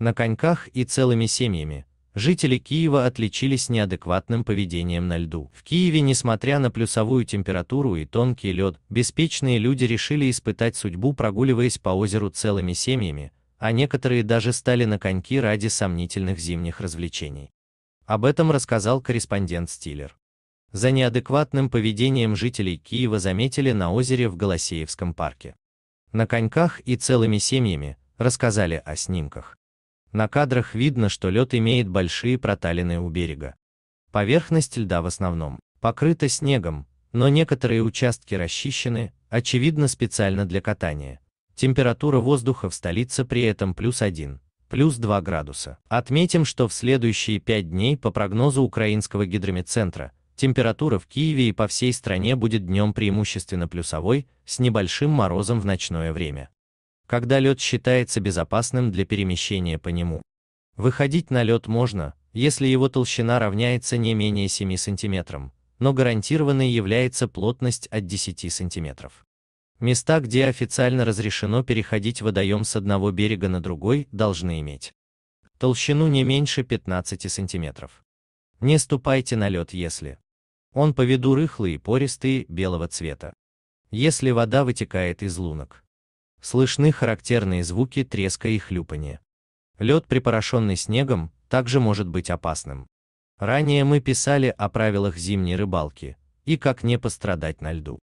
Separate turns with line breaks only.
на коньках и целыми семьями. Жители Киева отличились неадекватным поведением на льду. В Киеве, несмотря на плюсовую температуру и тонкий лед, беспечные люди решили испытать судьбу, прогуливаясь по озеру целыми семьями, а некоторые даже стали на коньки ради сомнительных зимних развлечений. Об этом рассказал корреспондент Стиллер. За неадекватным поведением жителей Киева заметили на озере в Голосеевском парке. На коньках и целыми семьями рассказали о снимках. На кадрах видно, что лед имеет большие проталины у берега. Поверхность льда в основном покрыта снегом, но некоторые участки расчищены, очевидно специально для катания. Температура воздуха в столице при этом плюс 1, плюс 2 градуса. Отметим, что в следующие 5 дней по прогнозу Украинского гидрометцентра, температура в Киеве и по всей стране будет днем преимущественно плюсовой, с небольшим морозом в ночное время когда лед считается безопасным для перемещения по нему. Выходить на лед можно, если его толщина равняется не менее 7 см, но гарантированной является плотность от 10 см. Места, где официально разрешено переходить водоем с одного берега на другой, должны иметь толщину не меньше 15 см. Не ступайте на лед, если он по виду рыхлый и пористый, белого цвета. Если вода вытекает из лунок, Слышны характерные звуки треска и хлюпания. Лед, припорошенный снегом, также может быть опасным. Ранее мы писали о правилах зимней рыбалки и как не пострадать на льду.